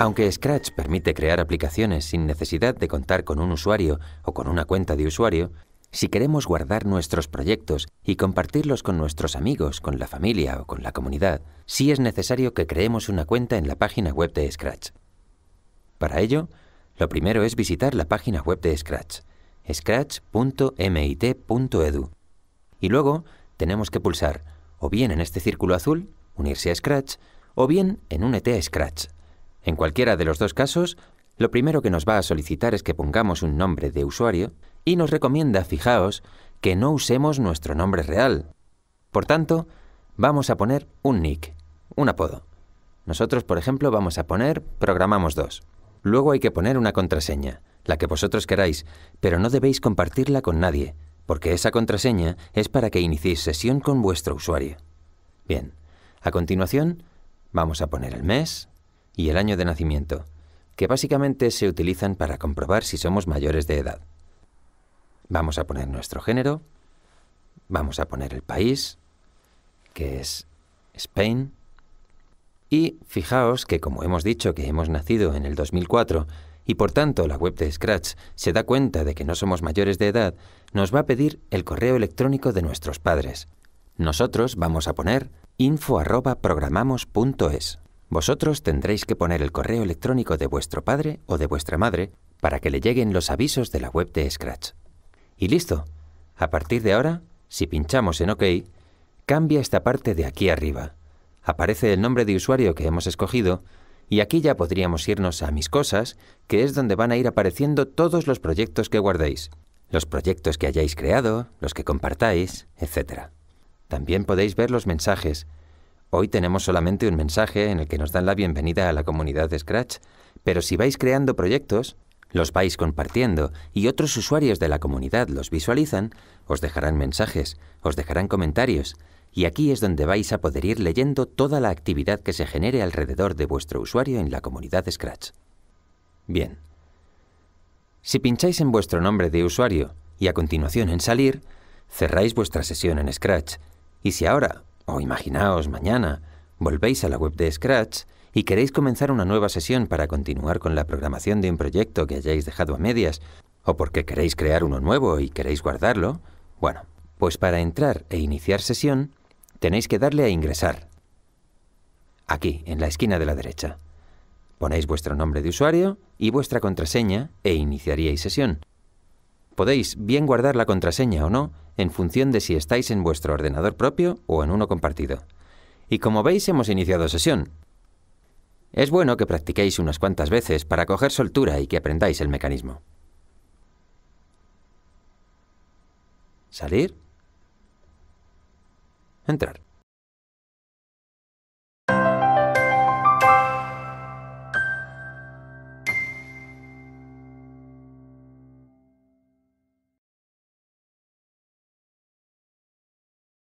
Aunque Scratch permite crear aplicaciones sin necesidad de contar con un usuario o con una cuenta de usuario, si queremos guardar nuestros proyectos y compartirlos con nuestros amigos, con la familia o con la comunidad, sí es necesario que creemos una cuenta en la página web de Scratch. Para ello, lo primero es visitar la página web de Scratch, scratch.mit.edu. Y luego tenemos que pulsar o bien en este círculo azul, unirse a Scratch, o bien en unete a Scratch. En cualquiera de los dos casos, lo primero que nos va a solicitar es que pongamos un nombre de usuario y nos recomienda, fijaos, que no usemos nuestro nombre real. Por tanto, vamos a poner un nick, un apodo. Nosotros, por ejemplo, vamos a poner programamos dos. Luego hay que poner una contraseña, la que vosotros queráis, pero no debéis compartirla con nadie, porque esa contraseña es para que iniciéis sesión con vuestro usuario. Bien, a continuación vamos a poner el mes, y el año de nacimiento, que básicamente se utilizan para comprobar si somos mayores de edad. Vamos a poner nuestro género, vamos a poner el país, que es Spain, y fijaos que como hemos dicho que hemos nacido en el 2004 y por tanto la web de Scratch se da cuenta de que no somos mayores de edad, nos va a pedir el correo electrónico de nuestros padres. Nosotros vamos a poner info@programamos.es. Vosotros tendréis que poner el correo electrónico de vuestro padre o de vuestra madre para que le lleguen los avisos de la web de Scratch. Y listo. A partir de ahora, si pinchamos en OK, cambia esta parte de aquí arriba. Aparece el nombre de usuario que hemos escogido y aquí ya podríamos irnos a Mis Cosas, que es donde van a ir apareciendo todos los proyectos que guardéis, los proyectos que hayáis creado, los que compartáis, etc. También podéis ver los mensajes, Hoy tenemos solamente un mensaje en el que nos dan la bienvenida a la comunidad de Scratch, pero si vais creando proyectos, los vais compartiendo y otros usuarios de la comunidad los visualizan, os dejarán mensajes, os dejarán comentarios, y aquí es donde vais a poder ir leyendo toda la actividad que se genere alrededor de vuestro usuario en la comunidad de Scratch. Bien. Si pincháis en vuestro nombre de usuario y a continuación en Salir, cerráis vuestra sesión en Scratch, y si ahora o imaginaos, mañana, volvéis a la web de Scratch y queréis comenzar una nueva sesión para continuar con la programación de un proyecto que hayáis dejado a medias, o porque queréis crear uno nuevo y queréis guardarlo, bueno, pues para entrar e iniciar sesión tenéis que darle a ingresar. Aquí, en la esquina de la derecha. Ponéis vuestro nombre de usuario y vuestra contraseña e iniciaríais sesión. Podéis bien guardar la contraseña o no, en función de si estáis en vuestro ordenador propio o en uno compartido. Y como veis hemos iniciado sesión. Es bueno que practiquéis unas cuantas veces para coger soltura y que aprendáis el mecanismo. Salir. Entrar.